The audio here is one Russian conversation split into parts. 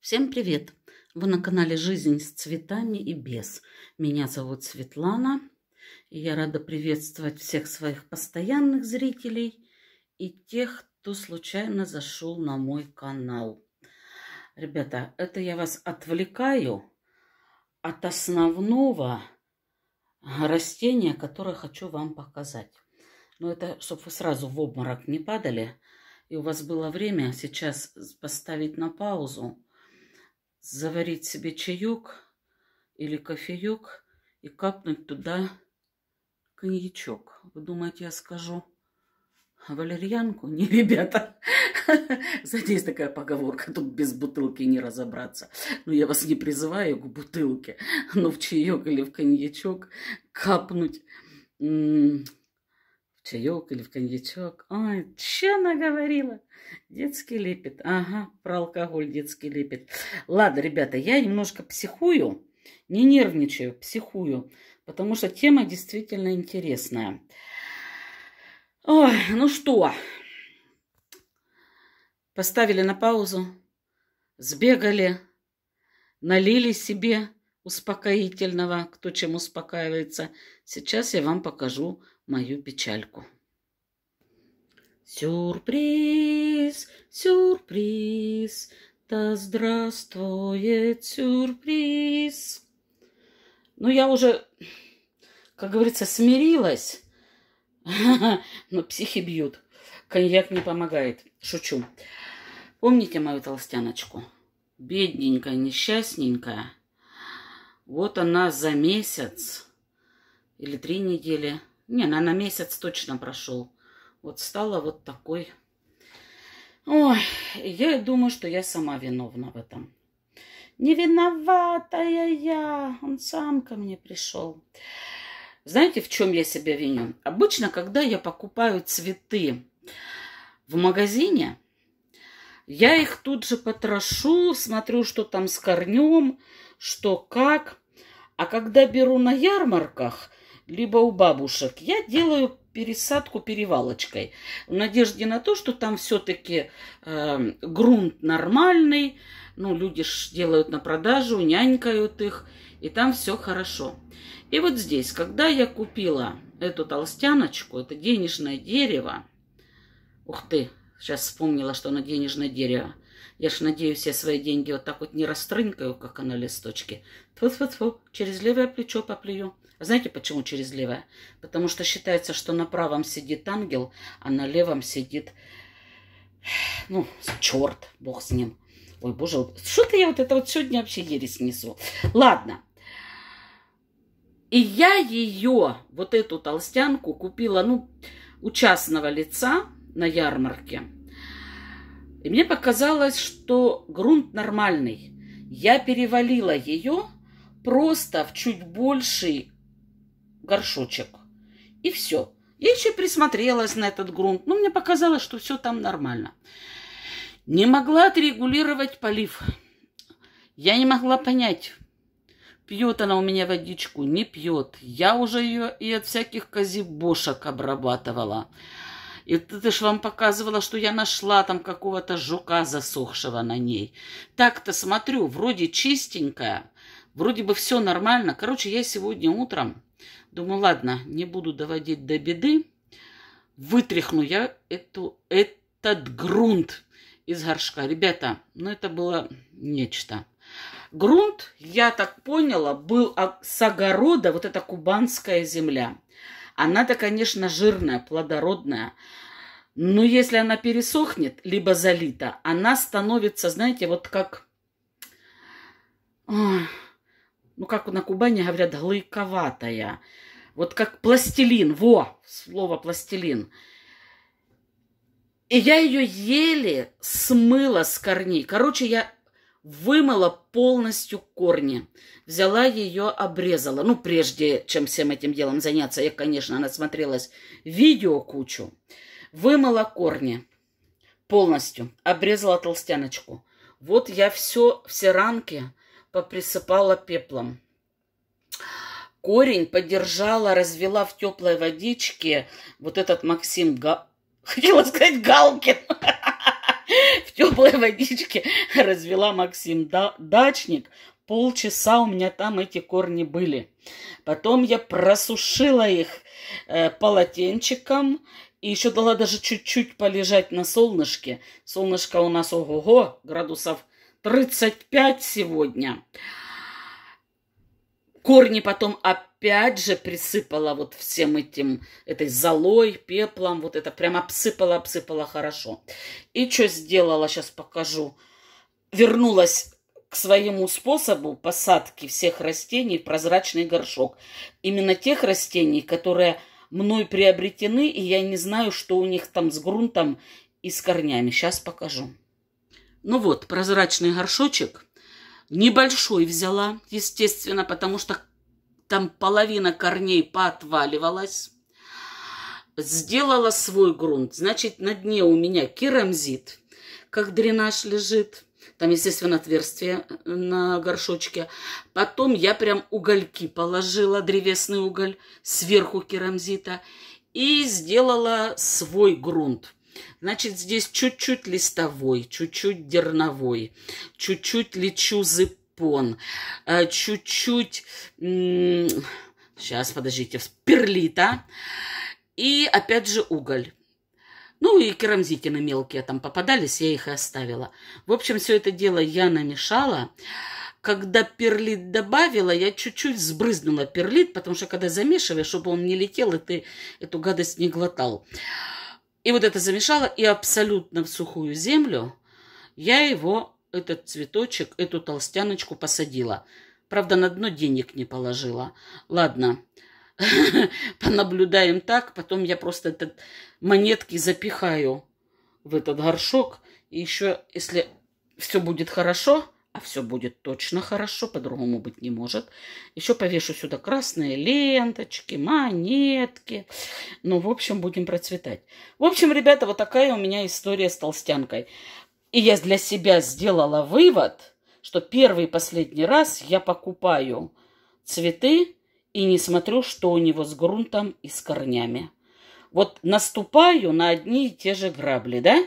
Всем привет! Вы на канале «Жизнь с цветами и без». Меня зовут Светлана. И я рада приветствовать всех своих постоянных зрителей и тех, кто случайно зашел на мой канал. Ребята, это я вас отвлекаю от основного растения, которое хочу вам показать. Но это, чтобы вы сразу в обморок не падали, и у вас было время сейчас поставить на паузу, заварить себе чаек или кофеек и капнуть туда коньячок. Вы думаете, я скажу валерьянку? Не, ребята. Знаете, есть такая поговорка, тут без бутылки не разобраться. Но ну, я вас не призываю к бутылке, но в чаек или в коньячок капнуть в чаек или в коньячок. Ой, что она говорила? Детский лепет. Ага, про алкоголь детский лепет. Ладно, ребята, я немножко психую, не нервничаю, психую, потому что тема действительно интересная. Ой, ну что, поставили на паузу, сбегали, налили себе успокоительного, кто чем успокаивается. Сейчас я вам покажу мою печальку. Сюрприз, сюрприз, да здравствует сюрприз. Ну, я уже, как говорится, смирилась, но психи бьют. Коньяк не помогает. Шучу. Помните мою толстяночку? Бедненькая, несчастненькая. Вот она за месяц или три недели – не, наверное, месяц точно прошел. Вот стала вот такой. Ой, я думаю, что я сама виновна в этом. Не виноватая я. Он сам ко мне пришел. Знаете, в чем я себя виню? Обычно, когда я покупаю цветы в магазине, я их тут же потрошу, смотрю, что там с корнем, что как. А когда беру на ярмарках, либо у бабушек. Я делаю пересадку перевалочкой в надежде на то, что там все-таки э, эм, грунт нормальный. Ну, люди ж делают на продажу, нянькают их, и там все хорошо. И вот здесь, когда я купила эту толстяночку, это денежное дерево. Ух ты, сейчас вспомнила, что оно денежное дерево. Я ж надеюсь, все свои деньги вот так вот не растрынкаю, как она листочки. Тьфу-тьфу-тьфу, через левое плечо поплюю. Знаете, почему через левое? Потому что считается, что на правом сидит ангел, а на левом сидит, ну, черт, бог с ним. Ой, боже, что-то я вот это вот сегодня вообще ересь несу. Ладно. И я ее, вот эту толстянку, купила, ну, у частного лица на ярмарке. И мне показалось, что грунт нормальный. Я перевалила ее просто в чуть больший горшочек. И все. Я еще присмотрелась на этот грунт, но ну, мне показалось, что все там нормально. Не могла отрегулировать полив. Я не могла понять, пьет она у меня водичку, не пьет. Я уже ее и от всяких козибошек обрабатывала. И ты ж вам показывала, что я нашла там какого-то жука засохшего на ней. Так-то смотрю, вроде чистенькая, вроде бы все нормально. Короче, я сегодня утром Думаю, ладно, не буду доводить до беды. Вытряхну я эту, этот грунт из горшка. Ребята, ну это было нечто. Грунт, я так поняла, был с огорода, вот эта кубанская земля. Она-то, конечно, жирная, плодородная. Но если она пересохнет, либо залита, она становится, знаете, вот как... Ой ну как на Кубани говорят, глыковатая. Вот как пластилин, во, слово пластилин. И я ее еле смыла с корней. Короче, я вымыла полностью корни. Взяла ее, обрезала. Ну, прежде чем всем этим делом заняться, я, конечно, насмотрелась видео кучу. Вымыла корни полностью, обрезала толстяночку. Вот я все, все ранки поприсыпала пеплом. Корень подержала, развела в теплой водичке вот этот Максим Га... Хотела сказать Галкин. В теплой водичке развела Максим Дачник. Полчаса у меня там эти корни были. Потом я просушила их э, полотенчиком и еще дала даже чуть-чуть полежать на солнышке. Солнышко у нас ого-го, градусов 35 сегодня. Корни потом опять же присыпала вот всем этим, этой золой, пеплом, вот это прям обсыпала, обсыпала хорошо. И что сделала, сейчас покажу. Вернулась к своему способу посадки всех растений в прозрачный горшок. Именно тех растений, которые мной приобретены, и я не знаю, что у них там с грунтом и с корнями. Сейчас покажу. Ну вот, прозрачный горшочек. Небольшой взяла, естественно, потому что там половина корней поотваливалась. Сделала свой грунт. Значит, на дне у меня керамзит, как дренаж лежит. Там, естественно, отверстие э, на горшочке. Потом я прям угольки положила, древесный уголь, сверху керамзита. И сделала свой грунт Значит, здесь чуть-чуть листовой, чуть-чуть дерновой, чуть-чуть лечу зыпон, э, чуть-чуть... Сейчас, подождите, перлита. И опять же уголь. Ну и керамзитины мелкие там попадались, я их и оставила. В общем, все это дело я намешала. Когда перлит добавила, я чуть-чуть сбрызнула перлит, потому что когда замешиваешь, чтобы он не летел, и ты эту гадость не глотал. И вот это замешала, и абсолютно в сухую землю я его, этот цветочек, эту толстяночку посадила. Правда, на дно денег не положила. Ладно, понаблюдаем так, потом я просто этот монетки запихаю в этот горшок. И еще, если все будет хорошо, а все будет точно хорошо, по-другому быть не может. Еще повешу сюда красные ленточки, монетки. Ну, в общем, будем процветать. В общем, ребята, вот такая у меня история с толстянкой. И я для себя сделала вывод, что первый и последний раз я покупаю цветы и не смотрю, что у него с грунтом и с корнями. Вот наступаю на одни и те же грабли, да?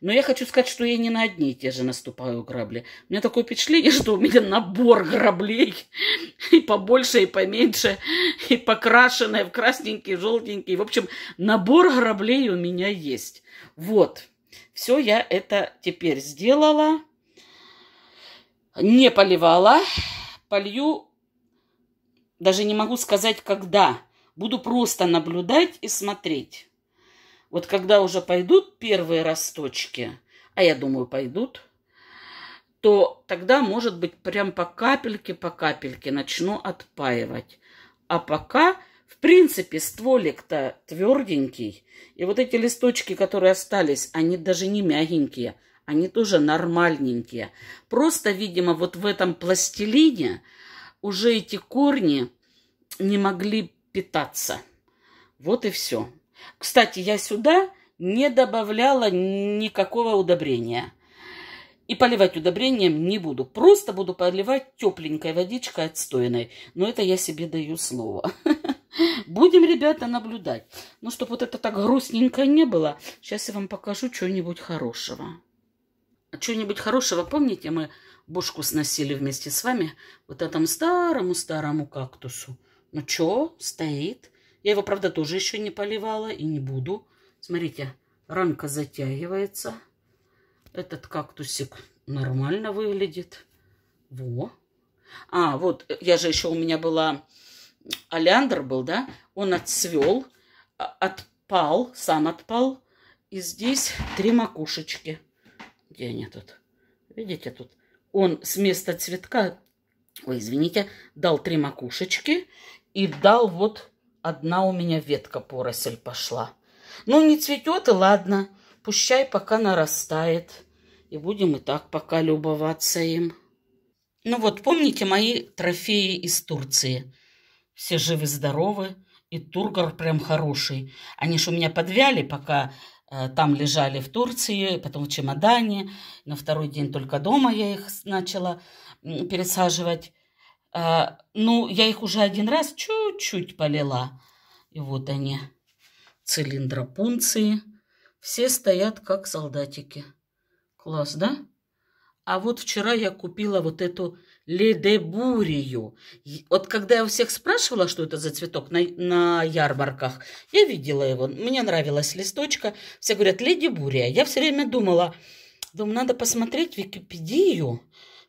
Но я хочу сказать, что я не на одни и те же наступаю грабли. У меня такое впечатление, что у меня набор граблей. И побольше, и поменьше, и покрашенные в красненький, желтенький. В общем, набор граблей у меня есть. Вот. Все я это теперь сделала. Не поливала. Полью, даже не могу сказать, когда. Буду просто наблюдать и смотреть. Вот когда уже пойдут первые росточки, а я думаю, пойдут, то тогда, может быть, прям по капельке, по капельке начну отпаивать. А пока, в принципе, стволик-то тверденький. И вот эти листочки, которые остались, они даже не мягенькие, они тоже нормальненькие. Просто, видимо, вот в этом пластилине уже эти корни не могли питаться. Вот и все. Кстати, я сюда не добавляла никакого удобрения. И поливать удобрением не буду. Просто буду поливать тепленькой водичкой отстойной. Но это я себе даю слово. Будем, ребята, наблюдать. Ну, чтобы вот это так грустненько не было, сейчас я вам покажу что нибудь хорошего. что нибудь хорошего, помните, мы бушку сносили вместе с вами вот этому старому-старому кактусу. Ну, что стоит? Я его, правда, тоже еще не поливала и не буду. Смотрите, ранка затягивается. Этот кактусик нормально выглядит. Во. А, вот, э, я же еще у меня была... Алиандр был, да? Он отцвел, а, отпал, сам отпал. И здесь три макушечки. Где они тут? Видите, тут он с места цветка, ой, извините, дал три макушечки и дал вот Одна у меня ветка поросль пошла. Ну, не цветет и ладно. Пущай, пока нарастает. И будем и так пока любоваться им. Ну вот, помните мои трофеи из Турции? Все живы-здоровы, и тургор прям хороший. Они ж у меня подвяли, пока э, там лежали в Турции, потом в чемодане. На второй день только дома я их начала пересаживать. А, ну, я их уже один раз чуть-чуть полила. И вот они, цилиндропунции. Все стоят как солдатики. Класс, да? А вот вчера я купила вот эту ледебурию. Вот когда я у всех спрашивала, что это за цветок на, на ярмарках, я видела его. Мне нравилась листочка. Все говорят, ледебурия. Я все время думала, думаю, надо посмотреть Википедию.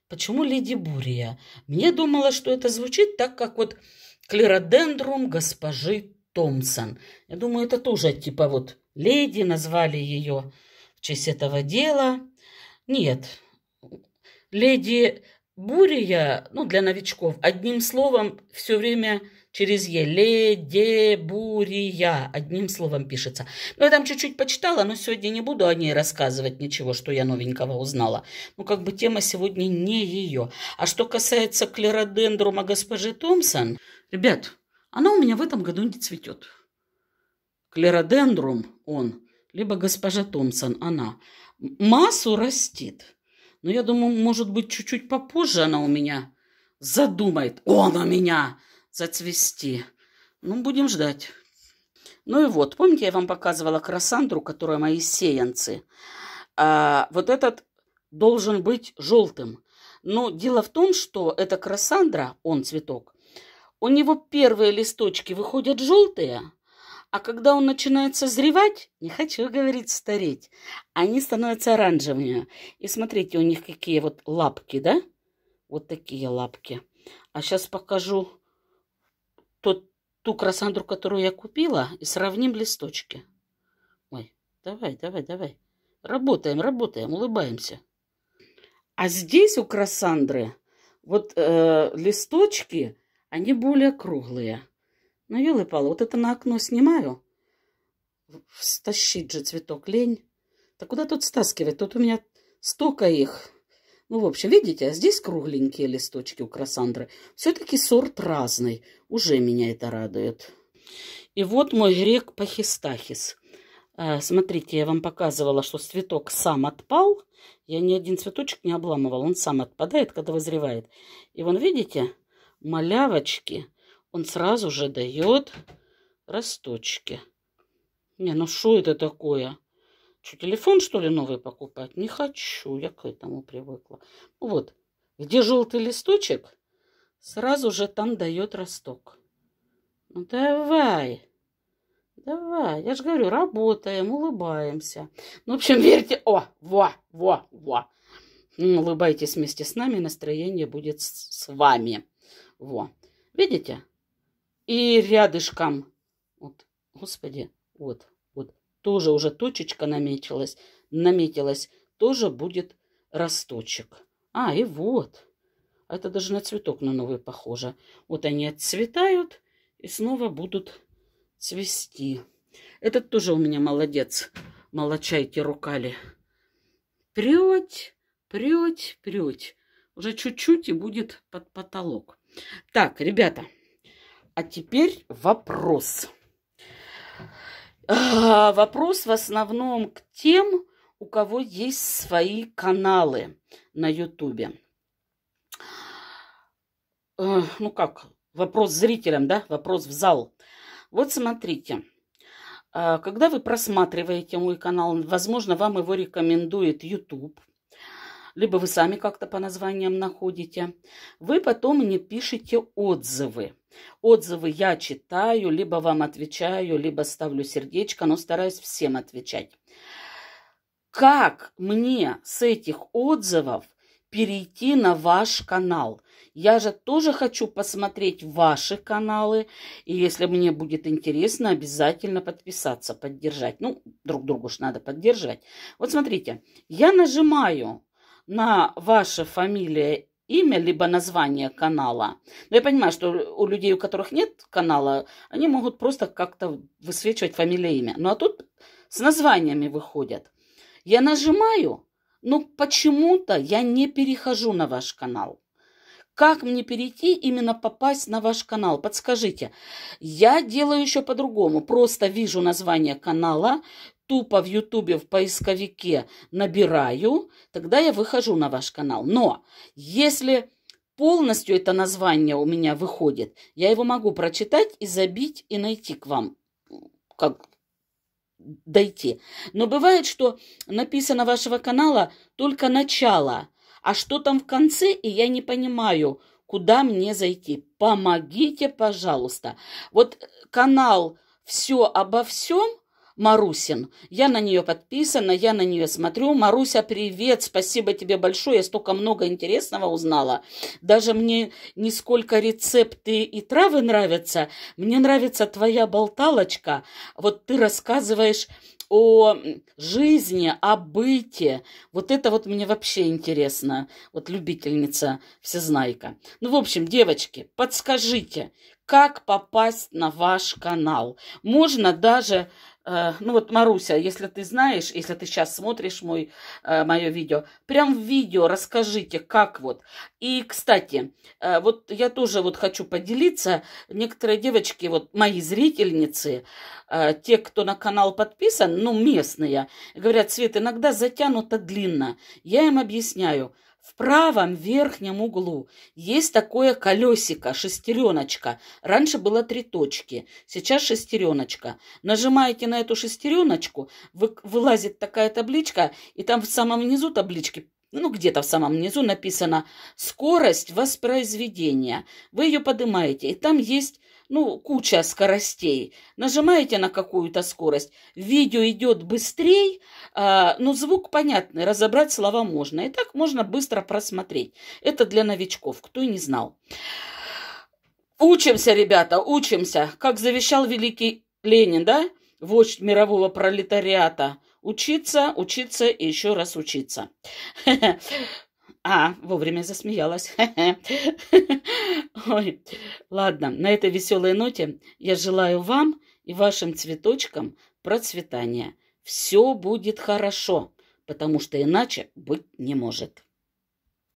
Почему леди Бурия? Мне думала, что это звучит так, как вот клеродендрум госпожи Томпсон. Я думаю, это тоже типа вот леди назвали ее в честь этого дела. Нет, леди Бурия, ну, для новичков, одним словом, все время через Е. Ледебурия. Одним словом пишется. Но ну, я там чуть-чуть почитала, но сегодня не буду о ней рассказывать ничего, что я новенького узнала. Ну, как бы тема сегодня не ее. А что касается клеродендрума госпожи Томпсон, ребят, она у меня в этом году не цветет. Клеродендрум он, либо госпожа Томпсон она. Массу растит. Но я думаю, может быть, чуть-чуть попозже она у меня задумает. Он у меня! зацвести. Ну, будем ждать. Ну и вот, помните, я вам показывала красандру, которая мои сеянцы? А, вот этот должен быть желтым. Но дело в том, что эта красандра, он цветок, у него первые листочки выходят желтые, а когда он начинает созревать, не хочу говорить стареть, они становятся оранжевыми. И смотрите, у них какие вот лапки, да? Вот такие лапки. А сейчас покажу тот, ту кроссандру, которую я купила, и сравним листочки. Ой, давай, давай, давай. Работаем, работаем, улыбаемся. А здесь у кроссандры вот э, листочки, они более круглые. Ну, елы-палы, вот это на окно снимаю. Стащить же цветок лень. Да куда тут стаскивать? Тут у меня столько их. Ну, в общем, видите, а здесь кругленькие листочки у кроссандры. Все-таки сорт разный. Уже меня это радует. И вот мой грек пахистахис. А, смотрите, я вам показывала, что цветок сам отпал. Я ни один цветочек не обламывал. Он сам отпадает, когда вызревает. И вон, видите, малявочки. Он сразу же дает росточки. Не, ну что это такое? Что, телефон, что ли, новый покупать? Не хочу, я к этому привыкла. Вот, где желтый листочек, сразу же там дает росток. Ну, давай, давай. Я же говорю, работаем, улыбаемся. Ну, в общем, верьте. О, во, во, во. Улыбайтесь вместе с нами, настроение будет с вами. Во. Видите? И рядышком, вот, господи, вот, тоже уже точечка наметилась, наметилась, тоже будет росточек. А, и вот. Это даже на цветок на новый похоже. Вот они отцветают и снова будут цвести. Этот тоже у меня молодец. Молочайки рукали. Прёть, прёть, прёть. Уже чуть-чуть и будет под потолок. Так, ребята, а теперь вопрос. Вопрос вопрос в основном к тем, у кого есть свои каналы на Ютубе. Э, ну как, вопрос зрителям, да? Вопрос в зал. Вот смотрите. Э, когда вы просматриваете мой канал, возможно, вам его рекомендует YouTube, либо вы сами как-то по названиям находите, вы потом мне пишите отзывы. Отзывы я читаю, либо вам отвечаю, либо ставлю сердечко, но стараюсь всем отвечать. Как мне с этих отзывов перейти на ваш канал? Я же тоже хочу посмотреть ваши каналы, и если мне будет интересно, обязательно подписаться, поддержать. Ну, друг другу ж надо поддерживать. Вот смотрите, я нажимаю на ваша фамилия имя, либо название канала. Но я понимаю, что у людей, у которых нет канала, они могут просто как-то высвечивать фамилия, имя. Ну а тут с названиями выходят. Я нажимаю, но почему-то я не перехожу на ваш канал. Как мне перейти, именно попасть на ваш канал? Подскажите. Я делаю еще по-другому. Просто вижу название канала, тупо в Ютубе в поисковике набираю, тогда я выхожу на ваш канал. Но если полностью это название у меня выходит, я его могу прочитать и забить и найти к вам, как дойти. Но бывает, что написано вашего канала только начало, а что там в конце, и я не понимаю, куда мне зайти. Помогите, пожалуйста. Вот канал «Все обо всем» Марусин. Я на нее подписана, я на нее смотрю. Маруся, привет, спасибо тебе большое, я столько много интересного узнала. Даже мне не сколько рецепты и травы нравятся, мне нравится твоя болталочка. Вот ты рассказываешь о жизни, о быте. Вот это вот мне вообще интересно. Вот любительница всезнайка. Ну, в общем, девочки, подскажите, как попасть на ваш канал. Можно даже Э, ну вот, Маруся, если ты знаешь, если ты сейчас смотришь мой, э, мое видео, прям в видео расскажите, как вот. И, кстати, э, вот я тоже вот хочу поделиться. Некоторые девочки, вот мои зрительницы, те, кто на канал подписан, ну, местные, говорят, Свет, иногда затянуто длинно. Я им объясняю, в правом верхнем углу есть такое колесико, шестереночка. Раньше было три точки, сейчас шестереночка. Нажимаете на эту шестереночку, вы, вылазит такая табличка, и там в самом низу таблички ну, где-то в самом низу написано «Скорость воспроизведения». Вы ее поднимаете, и там есть ну, куча скоростей. Нажимаете на какую-то скорость, видео идет быстрее, э, а, но звук понятный, разобрать слова можно. И так можно быстро просмотреть. Это для новичков, кто не знал. Учимся, ребята, учимся. Как завещал великий Ленин, да? Вождь мирового пролетариата. Учиться, учиться и еще раз учиться. А, вовремя засмеялась. Ой, ладно, на этой веселой ноте я желаю вам и вашим цветочкам процветания. Все будет хорошо, потому что иначе быть не может.